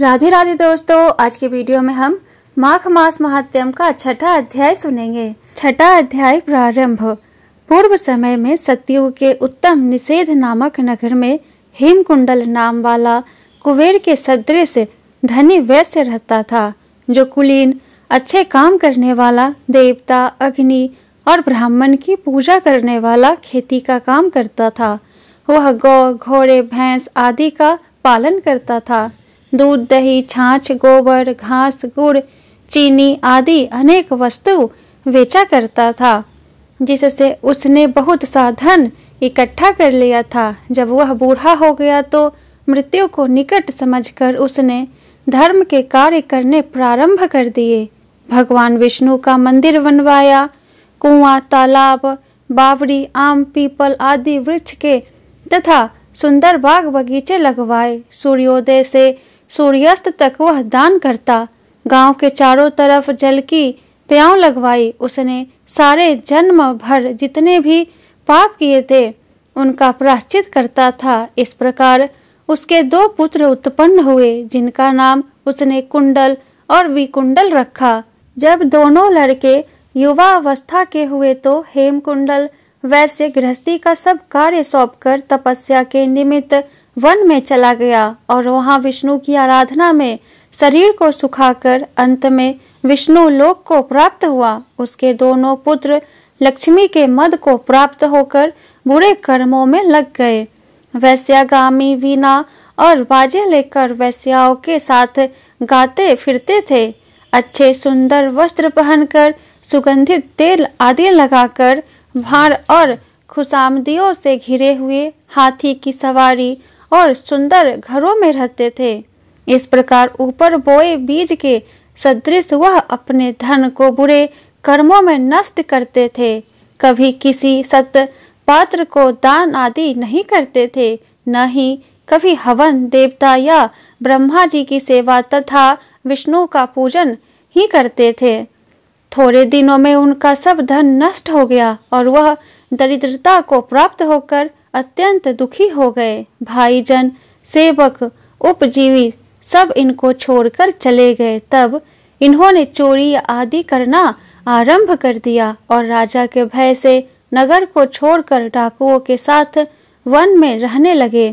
राधे राधे दोस्तों आज के वीडियो में हम माघ मास महात्यम का छठा अध्याय सुनेंगे छठा अध्याय प्रारंभ पूर्व समय में सत्यु के उत्तम निषेध नामक नगर में हेमकुंडल नाम वाला कुबेर के सदृश धनी वैश्य रहता था जो कुलीन अच्छे काम करने वाला देवता अग्नि और ब्राह्मण की पूजा करने वाला खेती का काम करता था वह गौ घोड़े भैंस आदि का पालन करता था दूध दही छाछ गोबर घास गुड़ चीनी आदि अनेक वस्तु बेचा करता था जिससे उसने बहुत सा धन इकट्ठा कर लिया था जब वह बूढ़ा हो गया तो मृत्यु को निकट समझकर उसने धर्म के कार्य करने प्रारंभ कर दिए भगवान विष्णु का मंदिर बनवाया कुआं तालाब बावरी आम पीपल आदि वृक्ष के तथा सुंदर बाग बगीचे लगवाए सूर्योदय से सूर्यास्त तक वह दान करता गांव के चारों तरफ जल की प्याव लगवाई उसने सारे जन्म भर जितने भी पाप किए थे उनका प्राश्चित करता था इस प्रकार उसके दो पुत्र उत्पन्न हुए जिनका नाम उसने कुंडल और विकुंडल रखा जब दोनों लड़के युवा अवस्था के हुए तो हेमकुंडल वैसे गृहस्थी का सब कार्य सौंपकर तपस्या के निमित्त वन में चला गया और वहां विष्णु की आराधना में शरीर को सुखाकर अंत में विष्णु लोक को प्राप्त हुआ उसके दोनों पुत्र लक्ष्मी के मद को प्राप्त होकर बुरे कर्मों में लग गए वैश्यागामी वीणा और बाजे लेकर वैश्याओं के साथ गाते फिरते थे अच्छे सुंदर वस्त्र पहनकर सुगंधित तेल आदि लगाकर भार और खुशामदियों से घिरे हुए हाथी की सवारी और सुंदर घरों में रहते थे इस प्रकार ऊपर बोए बीज के सदृश वह अपने धन को बुरे कर्मों में नष्ट करते थे कभी किसी सत पात्र को दान आदि नहीं करते थे न ही कभी हवन देवता या ब्रह्मा जी की सेवा तथा विष्णु का पूजन ही करते थे थोड़े दिनों में उनका सब धन नष्ट हो गया और वह दरिद्रता को प्राप्त होकर अत्यंत दुखी हो गए भाईजन सेवक उपजीवी सब इनको छोड़कर चले गए तब इन्होंने चोरी आदि करना आरंभ कर दिया और राजा के भय से नगर को छोड़कर डाकुओं के साथ वन में रहने लगे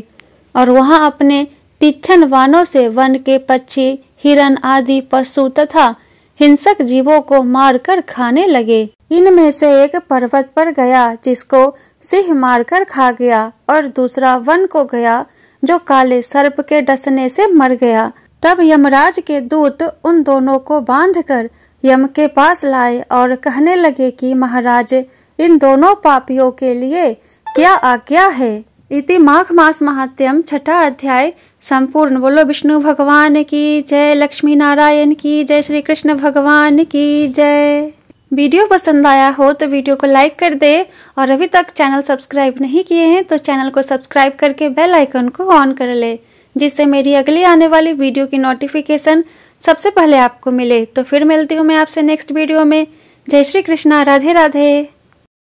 और वहां अपने तीक्षण वानों से वन के पक्षी हिरण आदि पशु तथा हिंसक जीवों को मारकर खाने लगे इनमें से एक पर्वत पर गया जिसको सिंह मारकर खा गया और दूसरा वन को गया जो काले सर्प के डसने से मर गया तब यमराज के दूत उन दोनों को बांधकर यम के पास लाए और कहने लगे कि महाराज इन दोनों पापियों के लिए क्या आज्ञा है इति माघ मास महात्यम छठा अध्याय संपूर्ण बोलो विष्णु भगवान की जय लक्ष्मी नारायण की जय श्री कृष्ण भगवान की जय वीडियो पसंद आया हो तो वीडियो को लाइक कर दे और अभी तक चैनल सब्सक्राइब नहीं किए हैं तो चैनल को सब्सक्राइब करके बेल आइकन को ऑन कर ले जिससे मेरी अगली आने वाली वीडियो की नोटिफिकेशन सबसे पहले आपको मिले तो फिर मिलती हूँ मैं आपसे नेक्स्ट वीडियो में जय श्री कृष्णा राधे राधे